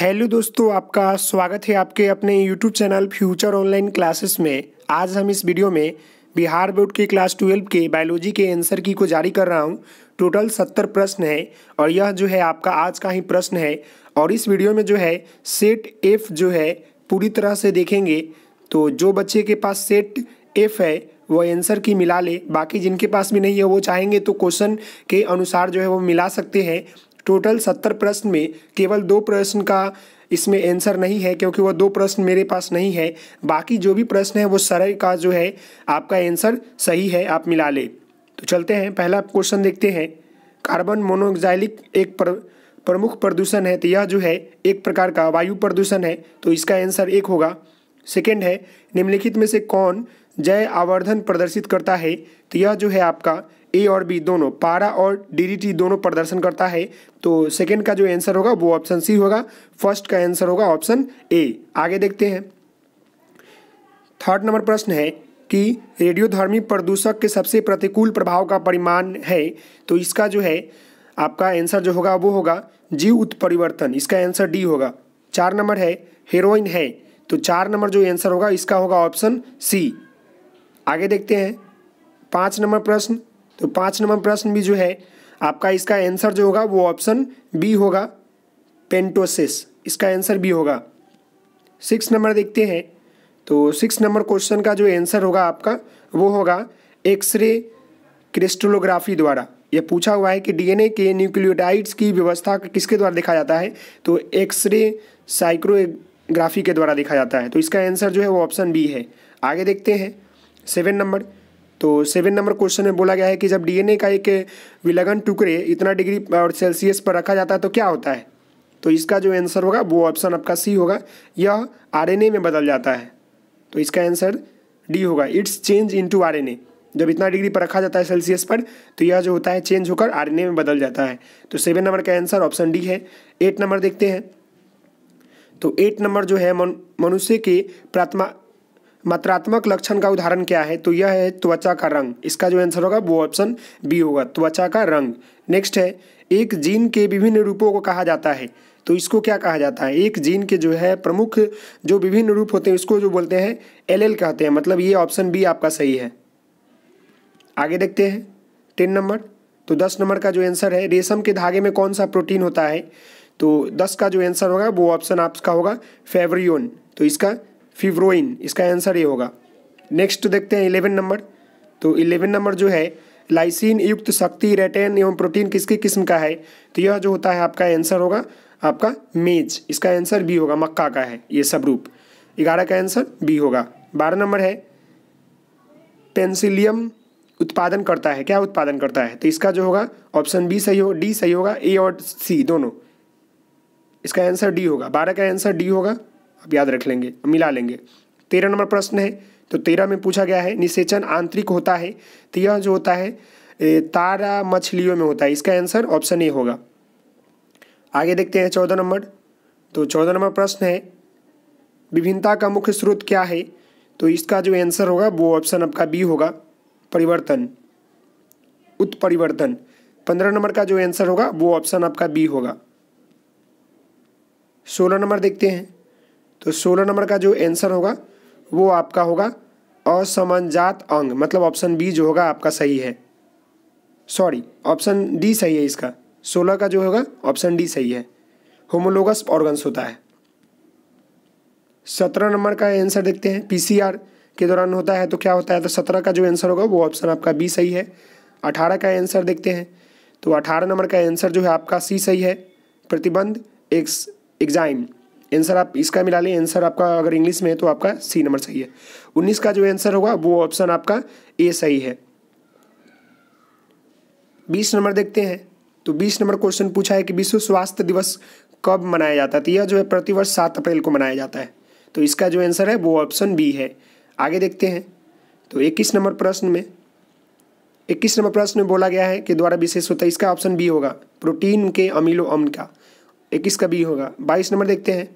hello दोस्तों आपका स्वागत है आपके अपने YouTube channel future online classes में आज हम इस वीडियो में बिहार बोर्ड के क्लास ट्वेल्व के बायोलॉजी के आंसर की को जारी कर रहा हूँ टोटल सत्तर प्रश्न है और यह जो है आपका आज का ही प्रश्न है और इस वीडियो में जो है सेट एफ जो है पूरी तरह से देखेंगे तो जो बच्चे के पास सेट एफ है वो आंसर की मिला ले बाकी जिनके पास भी नहीं है वो चाहेंगे तो क्वेश्चन के अनुसार जो है वो मिला सकते हैं टोटल सत्तर प्रश्न में केवल दो प्रश्न का इसमें आंसर नहीं है क्योंकि वह दो प्रश्न मेरे पास नहीं है बाकी जो भी प्रश्न है वो सरल का जो है आपका आंसर सही है आप मिला ले तो चलते हैं पहला क्वेश्चन देखते हैं कार्बन मोनोऑक्साइलिक एक पर, प्रमुख प्रदूषण है तो यह जो है एक प्रकार का वायु प्रदूषण है तो इसका आंसर एक होगा सेकेंड है निम्नलिखित में से कौन जय आवर्धन प्रदर्शित करता है तो यह जो है आपका ए और बी दोनों पारा और डीडीटी दोनों प्रदर्शन करता है तो सेकेंड का जो आंसर होगा वो ऑप्शन सी होगा फर्स्ट का आंसर होगा ऑप्शन ए आगे देखते हैं थर्ड नंबर प्रश्न है कि रेडियोधर्मी प्रदूषक के सबसे प्रतिकूल प्रभाव का परिमाण है तो इसका जो है आपका आंसर जो होगा वो होगा जीव उत्परिवर्तन इसका आंसर डी होगा चार नंबर है हेरोइन है तो चार नंबर जो आंसर होगा इसका होगा ऑप्शन सी आगे देखते हैं पाँच नंबर प्रश्न तो पाँच नंबर प्रश्न भी जो है आपका इसका आंसर जो होगा वो ऑप्शन बी होगा पेंटोसिस इसका आंसर बी होगा सिक्स नंबर देखते हैं तो सिक्स नंबर क्वेश्चन का जो आंसर होगा आपका वो होगा एक्सरे क्रिस्टलोग्राफी द्वारा यह पूछा हुआ है कि डीएनए के न्यूक्लियोटाइड्स की व्यवस्था किसके द्वारा देखा जाता है तो एक्सरे साइक्रोग्राफी के द्वारा देखा जाता है तो इसका आंसर जो है वो ऑप्शन बी है आगे देखते हैं सेवन नंबर तो सेवन नंबर क्वेश्चन में बोला गया है कि जब डीएनए का एक विलगन टुकड़े इतना डिग्री और सेल्सियस पर रखा जाता है तो क्या होता है तो इसका जो आंसर होगा वो ऑप्शन आपका सी होगा यह आरएनए में बदल जाता है तो इसका आंसर डी होगा इट्स चेंज इनटू आरएनए जब इतना डिग्री पर रखा जाता है सेल्सियस पर तो यह जो होता है चेंज होकर आर में बदल जाता है तो सेवन नंबर का आंसर ऑप्शन डी है एट नंबर देखते हैं तो एट नंबर जो है मनुष्य के प्राथमा मात्रात्मक लक्षण का उदाहरण क्या है तो यह है त्वचा का रंग इसका जो आंसर होगा वो ऑप्शन बी होगा त्वचा का रंग नेक्स्ट है एक जीन के विभिन्न रूपों को कहा जाता है तो इसको क्या कहा जाता है एक जीन के जो है प्रमुख जो विभिन्न रूप होते हैं उसको जो बोलते हैं एल कहते हैं मतलब ये ऑप्शन बी आपका सही है आगे देखते हैं टेन नंबर तो दस नंबर का जो आंसर है रेशम के धागे में कौन सा प्रोटीन होता है तो दस का जो आंसर होगा वो ऑप्शन आपका होगा फेवरियोन तो इसका फिवरोइन इसका आंसर ये होगा नेक्स्ट देखते हैं इलेवन नंबर तो इलेवन नंबर जो है लाइसिन युक्त शक्ति रेटेन एवं प्रोटीन किसके किस्म का है तो यह जो होता है आपका आंसर होगा आपका मेज इसका आंसर बी होगा मक्का का है ये सब रूप ग्यारह का आंसर बी होगा बारह नंबर है पेंसिलियम उत्पादन करता है क्या उत्पादन करता है तो इसका जो होगा ऑप्शन बी सही हो डी सही होगा ए और सी दोनों इसका आंसर डी होगा बारह का आंसर डी होगा आप याद रख लेंगे मिला लेंगे तेरह नंबर प्रश्न है तो तेरह में पूछा गया है निषेचन आंतरिक होता है तो यह जो होता है तारा मछलियों में होता है इसका आंसर ऑप्शन ए होगा आगे देखते हैं चौदह नंबर तो चौदह नंबर प्रश्न है विभिन्नता का मुख्य स्रोत क्या है तो इसका जो आंसर होगा वो ऑप्शन आपका बी होगा परिवर्तन उत्परिवर्तन पंद्रह नंबर का जो आंसर होगा वो ऑप्शन आपका बी होगा सोलह नंबर देखते हैं तो सोलह नंबर का जो आंसर होगा वो आपका होगा असमंजात अंग मतलब ऑप्शन बी जो होगा आपका सही है सॉरी ऑप्शन डी सही है इसका सोलह का जो होगा ऑप्शन डी सही है होमोलोगस ऑर्गन्स होता है सत्रह नंबर का आंसर देखते हैं पीसीआर के दौरान होता है तो क्या होता है तो सत्रह का जो आंसर होगा वो ऑप्शन आपका बी सही है अठारह का आंसर देखते हैं तो अठारह नंबर का आंसर जो है आपका सी सही है प्रतिबंध एक्स एग्जाइम आंसर आप इसका मिला लें आंसर आपका अगर इंग्लिश में है तो आपका सी नंबर सही है उन्नीस का जो आंसर होगा वो ऑप्शन आपका ए सही है बीस नंबर देखते हैं तो बीस नंबर क्वेश्चन पूछा है कि विश्व स्वास्थ्य दिवस कब मनाया जाता है तो यह जो है प्रतिवर्ष सात अप्रैल को मनाया जाता है तो इसका जो आंसर है वो ऑप्शन बी है आगे देखते हैं तो इक्कीस नंबर प्रश्न में इक्कीस नंबर प्रश्न में बोला गया है कि द्वारा विशेष होता है इसका ऑप्शन बी होगा प्रोटीन के अमीलो अम्ल का इक्कीस का बी होगा बाईस नंबर देखते हैं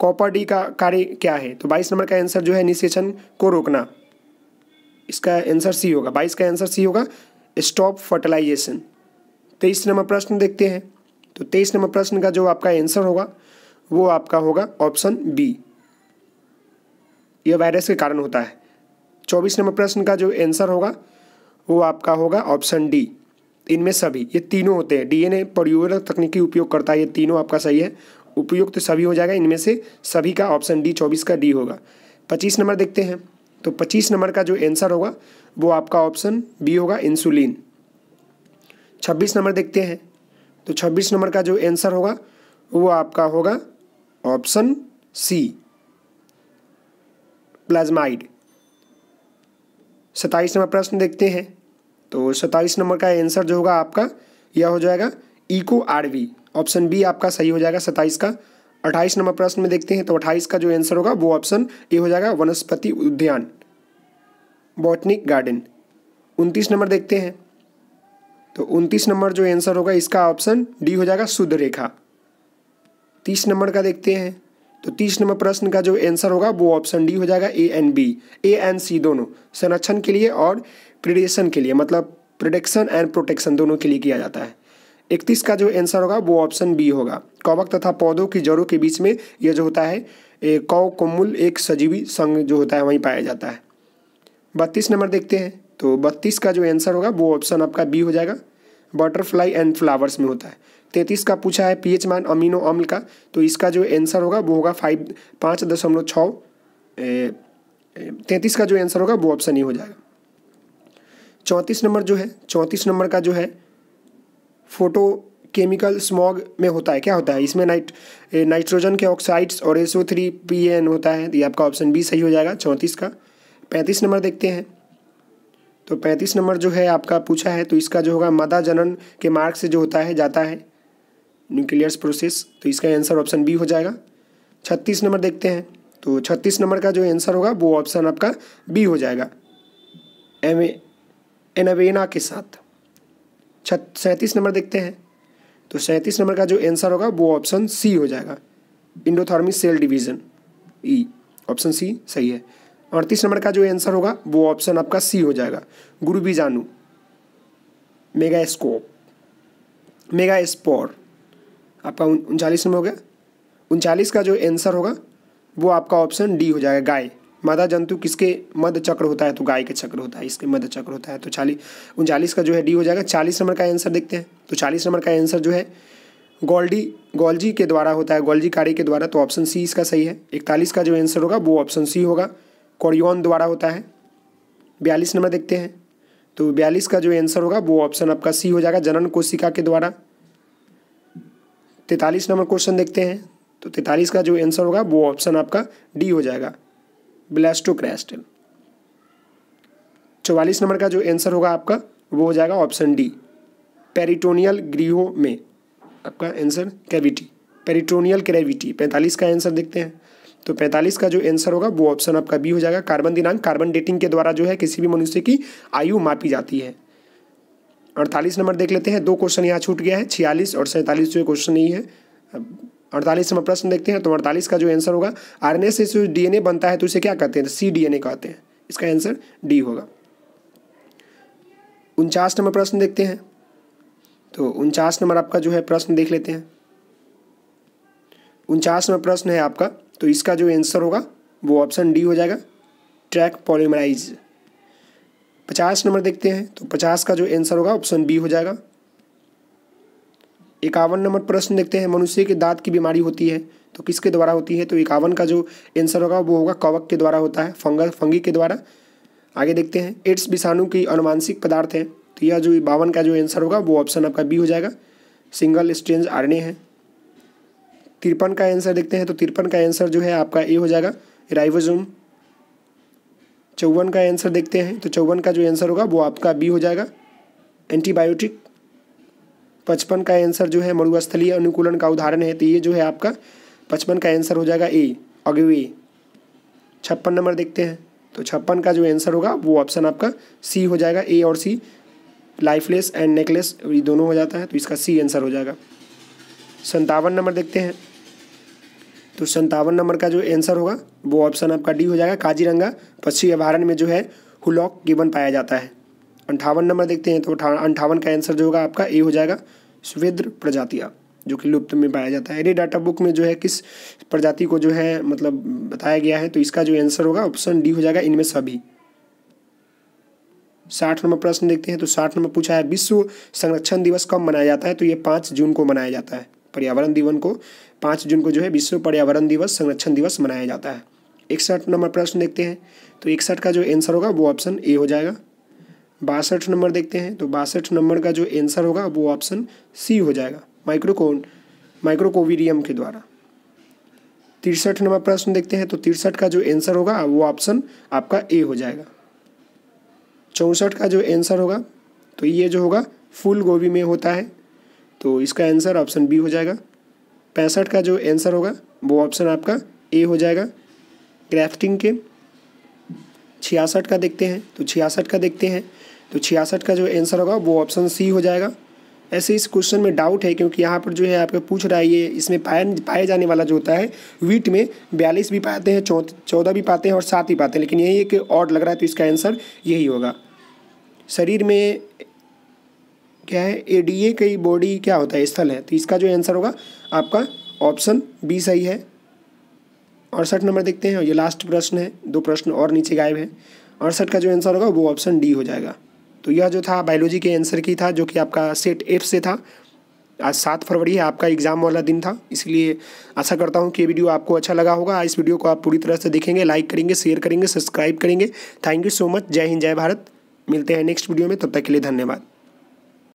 कॉपर डी का कार्य क्या है तो बाईस नंबर का आंसर जो है निषेचन को रोकना इसका आंसर सी होगा बाईस का आंसर सी होगा स्टॉप फर्टिलाइजेशन तेईस नंबर प्रश्न देखते हैं तो तेईस नंबर प्रश्न का जो आपका आंसर होगा वो आपका होगा ऑप्शन बी यह वायरस के कारण होता है चौबीस नंबर प्रश्न का जो आंसर होगा वो आपका होगा ऑप्शन डी इनमें सभी ये तीनों होते हैं डीएनए एन तकनीकी उपयोग करता है ये तीनों आपका सही है उपयुक्त तो सभी हो जाएगा इनमें से सभी का ऑप्शन डी चौबीस का डी होगा पच्चीस नंबर देखते हैं तो पच्चीस नंबर का जो आंसर होगा वो आपका ऑप्शन बी होगा इंसुलिन छब्बीस नंबर देखते हैं तो छब्बीस नंबर का जो आंसर होगा वो आपका होगा ऑप्शन सी प्लाज्माइड सत्ताईस नंबर प्रश्न देखते हैं तो सत्ताईस नंबर का आंसर जो होगा आपका यह हो जाएगा इको आरवी ऑप्शन बी आपका सही हो जाएगा सत्ताईस का अट्ठाईस नंबर प्रश्न में देखते हैं तो अट्ठाईस का जो आंसर होगा वो ऑप्शन ए हो जाएगा वनस्पति उद्यान बॉटनिक गार्डन उनतीस नंबर देखते हैं तो उनतीस नंबर जो आंसर होगा इसका ऑप्शन डी हो जाएगा शुद्ध रेखा तीस नंबर का देखते हैं तो तीस नंबर प्रश्न का जो आंसर होगा वो ऑप्शन डी हो जाएगा A and B A and C दोनों संरक्षण के लिए और प्रिडेशन के लिए मतलब प्रोडक्शन एंड प्रोटेक्शन दोनों के लिए किया जाता है इकतीस का जो आंसर होगा वो ऑप्शन बी होगा कवक तथा पौधों की जड़ों के बीच में यह जो होता है कौ कोमुल एक सजीवी संघ जो होता है वहीं पाया जाता है बत्तीस नंबर देखते हैं तो बत्तीस का जो आंसर होगा वो ऑप्शन आपका बी हो जाएगा बटरफ्लाई एंड फ्लावर्स में होता है तैंतीस का पूछा है पीएच मान अमीनो अम्ल का तो इसका जो आंसर होगा वो होगा फाइव पाँच दशमलव छः तैंतीस का जो आंसर होगा वो ऑप्शन ही e हो जाएगा चौंतीस नंबर जो है चौंतीस नंबर का जो है फोटो केमिकल स्मॉग में होता है क्या होता है इसमें नाइट नाइट्रोजन के ऑक्साइड्स और एस थ्री पी एन होता है तो ये आपका ऑप्शन बी सही हो जाएगा चौंतीस का पैंतीस नंबर देखते हैं तो पैंतीस नंबर जो है आपका पूछा है तो इसका जो होगा मदा जनन के मार्ग से जो होता है जाता है न्यूक्लियर्स प्रोसेस तो इसका आंसर ऑप्शन बी हो जाएगा छत्तीस नंबर देखते हैं तो छत्तीस नंबर का जो आंसर होगा वो ऑप्शन आपका बी हो जाएगा एम एनावेना के साथ छत सैंतीस नंबर देखते हैं तो सैंतीस नंबर का जो आंसर होगा वो ऑप्शन सी हो जाएगा endothermic cell division E option C सही है अड़तीस नंबर का जो आंसर होगा वो ऑप्शन आपका सी हो जाएगा गुरु स्कोप मेगा स्पोर आपका उनचालीस नंबर हो गया उनचालीस का जो आंसर होगा वो आपका ऑप्शन डी हो जाएगा गाय मादा जंतु किसके मध्य चक्र होता है तो गाय के चक्र होता है इसके मध्य चक्र होता है तो चालीस उनचालीस का जो है डी हो जाएगा चालीस नंबर का आंसर देखते हैं तो चालीस नंबर का आंसर जो है गोल्डी गोल्जी के द्वारा होता है गोल्जी कार्य के द्वारा तो ऑप्शन सी इसका सही है इकतालीस का जो आंसर होगा वो ऑप्शन सी होगा कोरियोन द्वारा होता है बयालीस नंबर देखते हैं तो बयालीस का जो आंसर होगा वो ऑप्शन आपका सी हो जाएगा जनन कोशिका के द्वारा तैंतालीस नंबर क्वेश्चन देखते हैं तो तैंतालीस का जो आंसर होगा वो ऑप्शन आपका डी हो जाएगा ब्लास्टो चौवालीस नंबर का जो आंसर होगा आपका वो हो जाएगा ऑप्शन डी पेरिटोनियल ग्रीहो में आपका आंसर कैविटी पेरिटोनियल क्रेविटी पैंतालीस का आंसर देखते हैं तो 45 का जो आंसर होगा वो ऑप्शन आपका बी हो जाएगा कार्बन दिनांक कार्बन डेटिंग के द्वारा जो है किसी भी मनुष्य की आयु मापी जाती है अड़तालीस नंबर देख लेते हैं दो क्वेश्चन यहाँ छूट गया है छियालीस और सैंतालीस जो क्वेश्चन नहीं है अड़तालीस नंबर प्रश्न देखते हैं तो अड़तालीस का जो आंसर होगा आरएनए से जो डीएनए बनता है तो उसे क्या कहते हैं सी ए कहते हैं इसका आंसर डी होगा उनचास नंबर प्रश्न देखते हैं तो उनचास नंबर आपका जो है प्रश्न देख लेते हैं उनचास नंबर प्रश्न है आपका तो इसका जो आंसर होगा वो ऑप्शन डी हो जाएगा ट्रैक पॉलीमराइज पचास नंबर देखते हैं तो पचास का जो आंसर होगा ऑप्शन बी हो जाएगा इक्यावन नंबर प्रश्न देखते हैं मनुष्य के दांत की बीमारी होती है तो किसके द्वारा होती है तो इक्यावन का जो आंसर होगा वो होगा कवक के द्वारा होता है फंगल फंगी के द्वारा आगे देखते हैं एड्स विषाणु की अनुमानसिक पदार्थ है तो यह जो बावन का जो आंसर होगा वो ऑप्शन आपका बी हो जाएगा सिंगल स्ट्रेंज आर है तिरपन का आंसर देखते हैं तो तिरपन का आंसर जो है आपका ए हो जाएगा राइबोजोम चौवन का आंसर देखते हैं तो चौवन का जो आंसर होगा वो आपका बी हो जाएगा एंटीबायोटिक पचपन का आंसर जो है मरुस्थलीय अनुकूलन का उदाहरण है तो ये जो है आपका पचपन का आंसर हो जाएगा ए अगवे छप्पन नंबर देखते हैं तो छप्पन का जो आंसर होगा वो ऑप्शन आपका सी हो जाएगा ए और सी लाइफलेस एंड नेकलेस ये दोनों हो जाता है तो इसका सी आंसर हो जाएगा संतावन नंबर देखते हैं तो संतावन नंबर का जो आंसर होगा वो ऑप्शन आपका डी हो जाएगा काजीरंगा पश्चिमी अभ्यारण्य में जो है हुलॉक गिबन पाया जाता है अंठावन नंबर देखते हैं तो अंठावन का आंसर जो होगा आपका ए हो जाएगा सुवेद्र प्रजातियाँ जो कि लुप्त में पाया जाता है ये डाटा बुक में जो है किस प्रजाति को जो है मतलब बताया गया है तो इसका जो आंसर होगा ऑप्शन डी हो जाएगा इनमें सभी साठ नंबर प्रश्न देखते हैं तो साठ नंबर पूछा है विश्व संरक्षण दिवस कब मनाया जाता है तो ये पाँच जून को मनाया जाता है पर्यावरण दिवस को पाँच जून को जो है विश्व पर्यावरण दिवस संरक्षण दिवस मनाया जाता है इकसठ नंबर प्रश्न देखते हैं तो इकसठ का जो आंसर होगा वो ऑप्शन ए हो जाएगा बासठ नंबर देखते हैं तो बासठ नंबर का जो आंसर होगा वो ऑप्शन सी हो जाएगा माइक्रोकोन माइक्रोकोविडियम के द्वारा तिरसठ नंबर प्रश्न देखते हैं तो तिरसठ का जो आंसर होगा वो ऑप्शन आपका ए हो जाएगा चौंसठ का जो आंसर होगा तो ये जो होगा फूल गोभी में होता है तो इसका आंसर ऑप्शन बी हो जाएगा पैंसठ का जो आंसर होगा वो ऑप्शन आपका ए हो जाएगा क्राफ्टिंग के छियासठ का देखते हैं तो छियासठ का देखते हैं तो छियासठ का जो आंसर होगा वो ऑप्शन सी हो जाएगा ऐसे इस क्वेश्चन में डाउट है क्योंकि यहाँ पर जो है आपका पूछ रहा है ये इसमें पाया पाए जाने वाला जो होता है वीट में बयालीस भी पाते हैं चौथ चौदह भी पाते हैं और सात भी पाते हैं लेकिन यही एक और लग रहा है तो इसका आंसर यही होगा शरीर में क्या है एडीए की बॉडी क्या होता है स्थल है तो इसका जो आंसर होगा आपका ऑप्शन बी सही है अड़सठ नंबर देखते हैं ये लास्ट प्रश्न है दो प्रश्न और नीचे गायब है अड़सठ का जो आंसर होगा वो ऑप्शन डी हो जाएगा तो यह जो था बायोलॉजी के आंसर की था जो कि आपका सेट एफ से था आज सात फरवरी है आपका एग्ज़ाम वाला दिन था इसलिए आशा करता हूँ कि ये वीडियो आपको अच्छा लगा होगा इस वीडियो को आप पूरी तरह से देखेंगे लाइक करेंगे शेयर करेंगे सब्सक्राइब करेंगे थैंक यू सो मच जय हिंद जय भारत मिलते हैं नेक्स्ट वीडियो में तब तक के लिए धन्यवाद